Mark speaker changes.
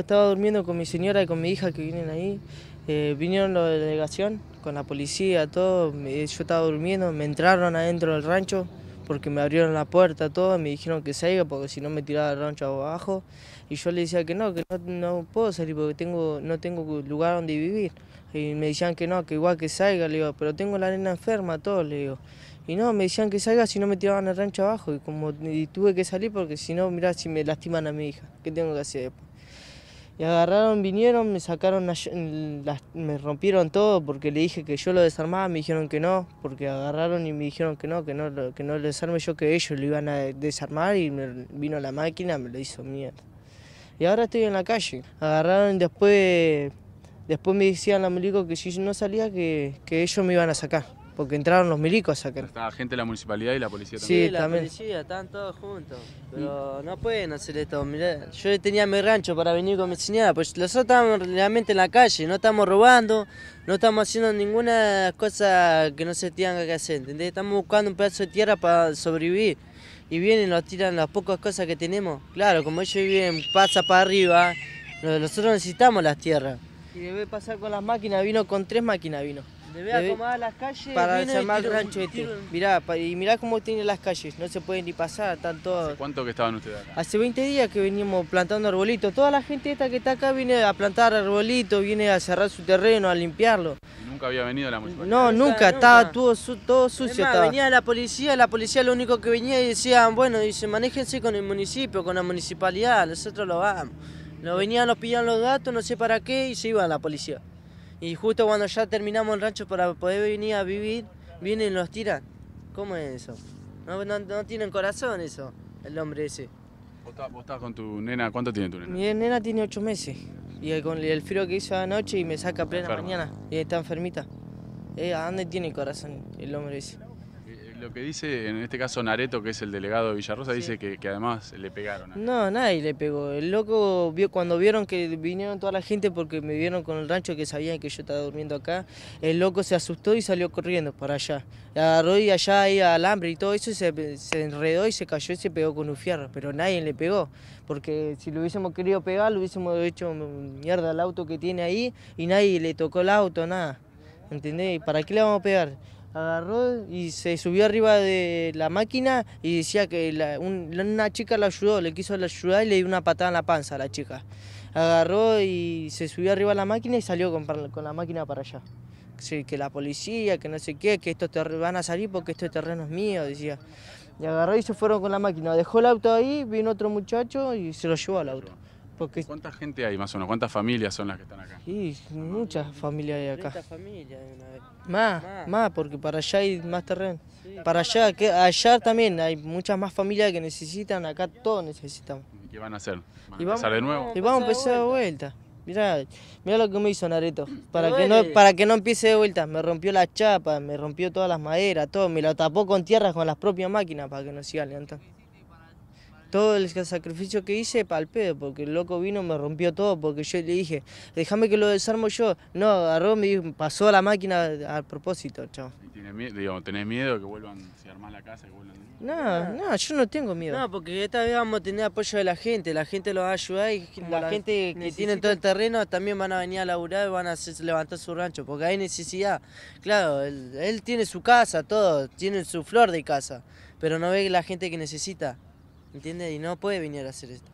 Speaker 1: Estaba durmiendo con mi señora y con mi hija que vienen ahí. Eh, vinieron la delegación con la policía, todo. Yo estaba durmiendo, me entraron adentro del rancho porque me abrieron la puerta, todo. me dijeron que salga porque si no me tiraba el rancho abajo. Y yo le decía que no, que no, puedo salir porque tengo, no tengo lugar donde vivir. Y me decían que no, que igual que salga, le digo, pero tengo la arena enferma, todo, le digo. Y no, me decían que salga si no me tiraban el rancho abajo. Y como tuve que salir porque si no, mirá, si me lastiman a mi hija, ¿qué tengo que hacer después? Y agarraron, vinieron, me sacaron, me rompieron todo porque le dije que yo lo desarmaba, me dijeron que no, porque agarraron y me dijeron que no, que no, que no lo desarme yo, que ellos lo iban a desarmar y vino la máquina, me lo hizo mierda. Y ahora estoy en la calle. Agarraron y después, después me decían la milico que si no salía, que ellos me iban a sacar porque entraron los milicos a
Speaker 2: sacar. gente de la municipalidad y la policía también. Sí, la policía,
Speaker 1: están todos juntos. Pero no pueden hacer esto. Mirá, yo tenía mi rancho para venir con mi señora, pues nosotros estamos realmente en la calle, no estamos robando, no estamos haciendo ninguna cosa que no se tenga que hacer, ¿entendés? Estamos buscando un pedazo de tierra para sobrevivir. Y vienen y nos tiran las pocas cosas que tenemos. Claro, como ellos viven, pasa para arriba, nosotros necesitamos las tierras. Y debe pasar con las máquinas, vino con tres máquinas, vino. Debe acomodar las calles. Para llamar al rancho este. Mirá, y mirá cómo tienen las calles, no se pueden ni pasar, están ¿Hace
Speaker 2: ¿Cuánto que estaban ustedes acá?
Speaker 1: Hace 20 días que venimos plantando arbolitos. Toda la gente esta que está acá viene a plantar arbolitos, viene a cerrar su terreno, a limpiarlo.
Speaker 2: nunca había venido la
Speaker 1: municipalidad. No, nunca, estaba todo, sucio. venía la policía, la policía lo único que venía y decían, bueno, dice, manéjense con el municipio, con la municipalidad, nosotros lo vamos. Nos venían, nos pillan los datos, no sé para qué, y se iban la policía y justo cuando ya terminamos el rancho para poder venir a vivir, vienen y los tiran. ¿Cómo es eso? No, tienen corazón eso, el hombre ese.
Speaker 2: ¿Vos estás, con tu nena? ¿Cuánto tiene tu nena?
Speaker 1: Mi nena tiene ocho meses. Y con el frío que hizo anoche y me saca plena mañana. Y está enfermita. Eh, ¿A dónde tiene corazón el hombre ese?
Speaker 2: Lo que dice, en este caso Nareto, que es el delegado de Villarrosa, dice que, además le pegaron.
Speaker 1: No, nadie le pegó. El loco, vio, cuando vieron que vinieron toda la gente porque me vieron con el rancho que sabían que yo estaba durmiendo acá, el loco se asustó y salió corriendo para allá. Agarró y allá ahí alambre y todo eso, se, enredó y se cayó y se pegó con un fierro. Pero nadie le pegó, porque si lo hubiésemos querido pegar, lo hubiésemos hecho mierda al auto que tiene ahí y nadie le tocó el auto, nada. ¿Entendés? ¿Para qué le vamos a pegar? agarró y se subió arriba de la máquina y decía que una chica le ayudó, le quiso ayudar y le dio una patada en la panza a la chica. Agarró y se subió arriba de la máquina y salió con, la máquina para allá. que la policía, que no sé qué, que estos van a salir porque este terreno es mío, decía. Y agarró y se fueron con la máquina. Dejó el auto ahí, vino otro muchacho y se lo llevó al auto.
Speaker 2: ¿Cuánta gente hay más o menos? ¿Cuántas familias son las que están
Speaker 1: acá? Sí, muchas familias hay acá. familias Más, más, porque para allá hay más terreno. Para allá, allá también hay muchas más familias que necesitan, acá todos necesitamos.
Speaker 2: ¿Y qué van a hacer? ¿Van de nuevo? Y vamos a empezar
Speaker 1: de vuelta. Mira, mira lo que me hizo Nareto. Para que, no, para que no empiece de vuelta. Me rompió la chapa, me rompió todas las maderas, todo. Me lo tapó con tierra con las propias máquinas para que no siga levantando todo el sacrificio que hice el pedo, porque el loco vino, me rompió todo, porque yo le dije, déjame que lo desarmo yo. No, agarró, me pasó a la máquina a, propósito, chao.
Speaker 2: ¿Tienes ¿Tenés miedo que vuelvan, si armás la casa, que vuelvan?
Speaker 1: No, no, yo no tengo miedo. No, porque esta vez vamos a tener apoyo de la gente, la gente lo va a ayudar y la, gente que tiene todo el terreno también van a venir a laburar y van a levantar su rancho, porque hay necesidad. Claro, él tiene su casa, todo, tiene su flor de casa, pero no ve la gente que necesita. ¿Entiendes? Y no puede venir a hacer esto.